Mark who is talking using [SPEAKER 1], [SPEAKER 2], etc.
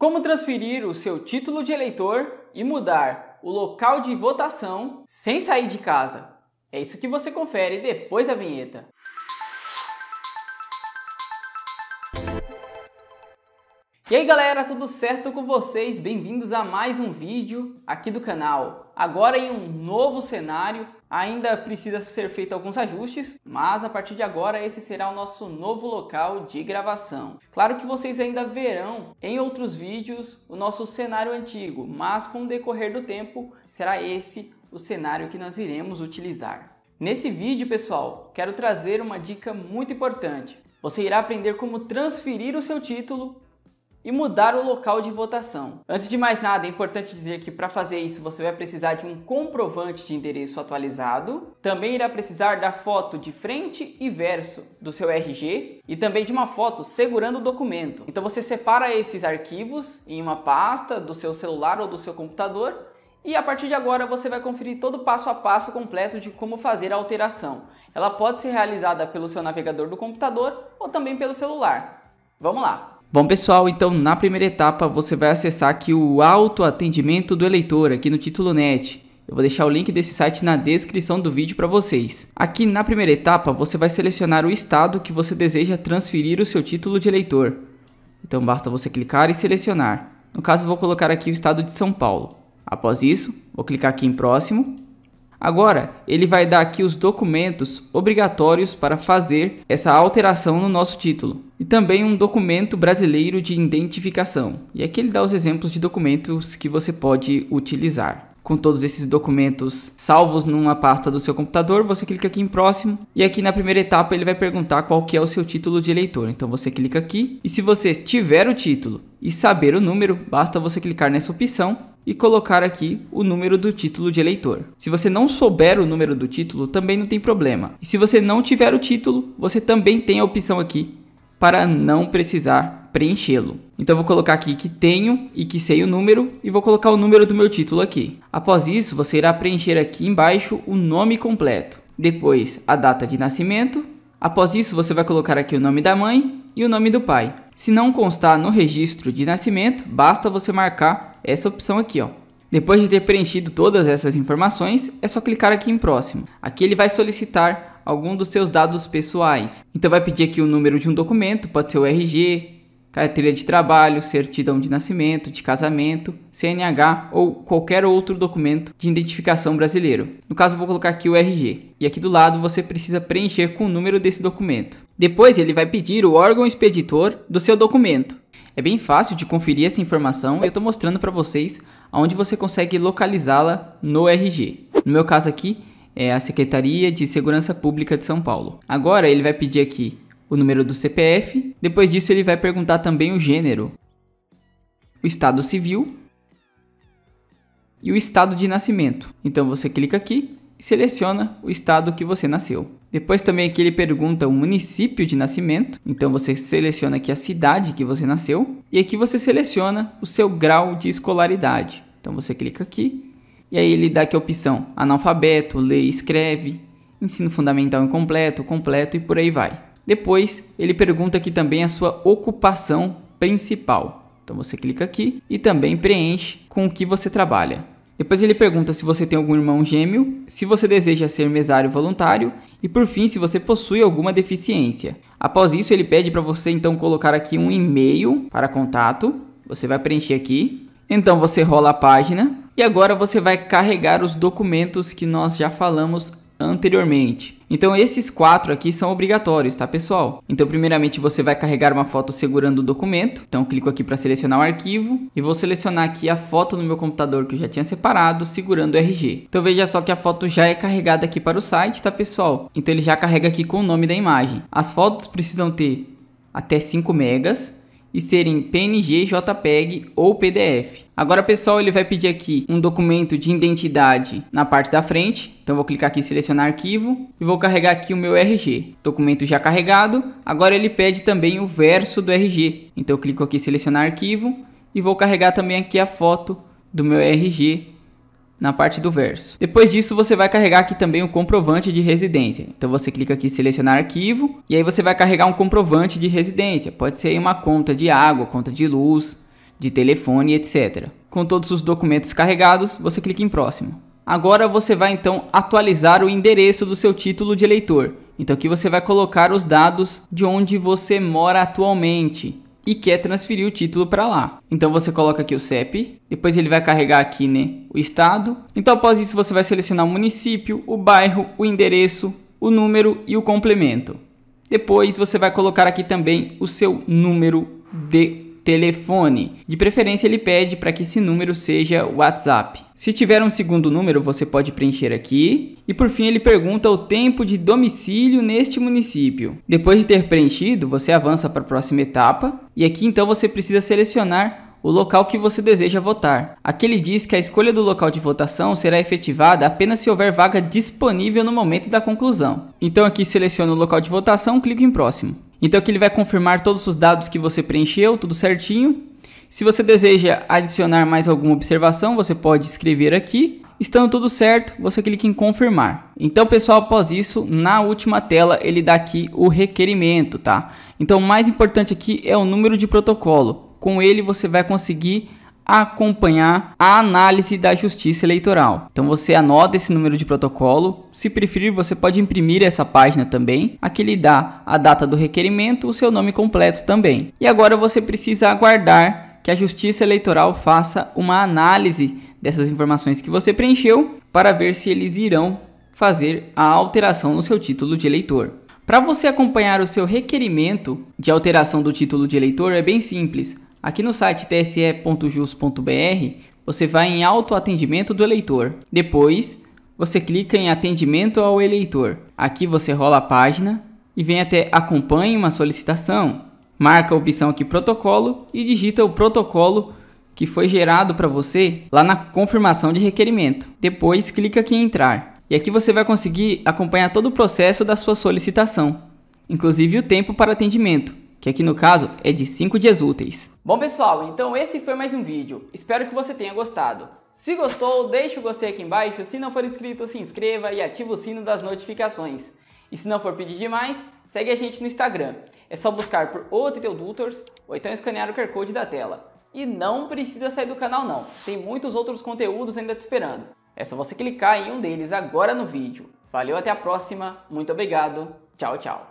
[SPEAKER 1] Como transferir o seu título de eleitor e mudar o local de votação sem sair de casa? É isso que você confere depois da vinheta. E aí galera, tudo certo com vocês? Bem-vindos a mais um vídeo aqui do canal. Agora em um novo cenário, ainda precisa ser feito alguns ajustes, mas a partir de agora esse será o nosso novo local de gravação. Claro que vocês ainda verão em outros vídeos o nosso cenário antigo, mas com o decorrer do tempo será esse o cenário que nós iremos utilizar. Nesse vídeo, pessoal, quero trazer uma dica muito importante. Você irá aprender como transferir o seu título e mudar o local de votação. Antes de mais nada, é importante dizer que para fazer isso você vai precisar de um comprovante de endereço atualizado, também irá precisar da foto de frente e verso do seu RG e também de uma foto segurando o documento. Então você separa esses arquivos em uma pasta do seu celular ou do seu computador e a partir de agora você vai conferir todo o passo a passo completo de como fazer a alteração. Ela pode ser realizada pelo seu navegador do computador ou também pelo celular. Vamos lá! Bom pessoal, então na primeira etapa você vai acessar aqui o autoatendimento do eleitor aqui no título net. Eu vou deixar o link desse site na descrição do vídeo para vocês. Aqui na primeira etapa, você vai selecionar o estado que você deseja transferir o seu título de eleitor. Então basta você clicar e selecionar. No caso, vou colocar aqui o estado de São Paulo. Após isso, vou clicar aqui em próximo. Agora, ele vai dar aqui os documentos obrigatórios para fazer essa alteração no nosso título e também um documento brasileiro de identificação. E aqui ele dá os exemplos de documentos que você pode utilizar. Com todos esses documentos salvos numa pasta do seu computador, você clica aqui em próximo e aqui na primeira etapa ele vai perguntar qual que é o seu título de eleitor. Então você clica aqui e se você tiver o título e saber o número, basta você clicar nessa opção e colocar aqui o número do título de eleitor. Se você não souber o número do título, também não tem problema. E se você não tiver o título, você também tem a opção aqui para não precisar preenchê-lo. Então vou colocar aqui que tenho e que sei o número e vou colocar o número do meu título aqui. Após isso, você irá preencher aqui embaixo o nome completo, depois a data de nascimento. Após isso, você vai colocar aqui o nome da mãe e o nome do pai. Se não constar no registro de nascimento, basta você marcar essa opção aqui, ó. Depois de ter preenchido todas essas informações, é só clicar aqui em próximo. Aqui ele vai solicitar algum dos seus dados pessoais. Então vai pedir aqui o número de um documento, pode ser o RG, carteira de trabalho, certidão de nascimento, de casamento, CNH ou qualquer outro documento de identificação brasileiro. No caso, vou colocar aqui o RG. E aqui do lado você precisa preencher com o número desse documento. Depois ele vai pedir o órgão expeditor do seu documento. É bem fácil de conferir essa informação, eu estou mostrando para vocês onde você consegue localizá-la no RG. No meu caso aqui, é a Secretaria de Segurança Pública de São Paulo. Agora ele vai pedir aqui o número do CPF, depois disso ele vai perguntar também o gênero, o estado civil e o estado de nascimento. Então você clica aqui e seleciona o estado que você nasceu. Depois também aqui ele pergunta o município de nascimento, então você seleciona aqui a cidade que você nasceu e aqui você seleciona o seu grau de escolaridade. Então você clica aqui e aí ele dá aqui a opção analfabeto, lê e escreve, ensino fundamental incompleto, completo e por aí vai. Depois, ele pergunta aqui também a sua ocupação principal. Então você clica aqui e também preenche com o que você trabalha. Depois ele pergunta se você tem algum irmão gêmeo, se você deseja ser mesário voluntário e por fim se você possui alguma deficiência. Após isso ele pede para você então colocar aqui um e-mail para contato. Você vai preencher aqui. Então você rola a página e agora você vai carregar os documentos que nós já falamos anteriormente. Então esses quatro aqui são obrigatórios, tá pessoal? Então primeiramente você vai carregar uma foto segurando o documento. Então clico aqui para selecionar o arquivo e vou selecionar aqui a foto no meu computador que eu já tinha separado, segurando o RG. Então veja só que a foto já é carregada aqui para o site, tá pessoal? Então ele já carrega aqui com o nome da imagem. As fotos precisam ter até 5 megas e serem PNG, JPEG ou PDF. Agora pessoal, ele vai pedir aqui um documento de identidade na parte da frente, então vou clicar aqui em selecionar arquivo e vou carregar aqui o meu RG. Documento já carregado, agora ele pede também o verso do RG, então eu clico aqui em selecionar arquivo e vou carregar também aqui a foto do meu RG na parte do verso. Depois disso, você vai carregar aqui também o comprovante de residência. Então você clica aqui em selecionar arquivo e aí você vai carregar um comprovante de residência. Pode ser uma conta de água, conta de luz, de telefone, etc. Com todos os documentos carregados, você clica em próximo. Agora você vai então atualizar o endereço do seu título de eleitor. Então aqui você vai colocar os dados de onde você mora atualmente e quer transferir o título para lá. Então você coloca aqui o CEP, depois ele vai carregar aqui né, o estado. Então após isso você vai selecionar o município, o bairro, o endereço, o número e o complemento. Depois você vai colocar aqui também o seu número de telefone. De preferência, ele pede para que esse número seja WhatsApp. Se tiver um segundo número, você pode preencher aqui. E por fim, ele pergunta o tempo de domicílio neste município. Depois de ter preenchido, você avança para a próxima etapa. E aqui então você precisa selecionar o local que você deseja votar. Aqui ele diz que a escolha do local de votação será efetivada apenas se houver vaga disponível no momento da conclusão. Então aqui seleciono o local de votação, clico em próximo. Então que ele vai confirmar todos os dados que você preencheu, tudo certinho. Se você deseja adicionar mais alguma observação, você pode escrever aqui. Estando tudo certo, você clica em confirmar. Então, pessoal, após isso, na última tela, ele dá aqui o requerimento, tá? Então, o mais importante aqui é o número de protocolo. Com ele, você vai conseguir acompanhar a análise da Justiça Eleitoral. Então você anota esse número de protocolo. Se preferir, você pode imprimir essa página também. Aqui lhe dá a data do requerimento, o seu nome completo também. E agora você precisa aguardar que a Justiça Eleitoral faça uma análise dessas informações que você preencheu para ver se eles irão fazer a alteração no seu título de eleitor. Para você acompanhar o seu requerimento de alteração do título de eleitor é bem simples. Aqui no site tse.jus.br, você vai em autoatendimento do eleitor. Depois, você clica em atendimento ao eleitor. Aqui você rola a página e vem até acompanhe uma solicitação. Marca a opção aqui protocolo e digita o protocolo que foi gerado para você lá na confirmação de requerimento. Depois clica aqui em entrar. E aqui você vai conseguir acompanhar todo o processo da sua solicitação, inclusive o tempo para atendimento que aqui no caso é de 5 dias úteis. Bom pessoal, então esse foi mais um vídeo. Espero que você tenha gostado. Se gostou, deixe o gostei aqui embaixo. Se não for inscrito, se inscreva e ative o sino das notificações. E se não for pedir demais, segue a gente no Instagram. É só buscar por outro Tutors ou então escanear o QR Code da tela. E não precisa sair do canal não, tem muitos outros conteúdos ainda te esperando. É só você clicar em um deles agora no vídeo. Valeu, até a próxima, muito obrigado, tchau, tchau.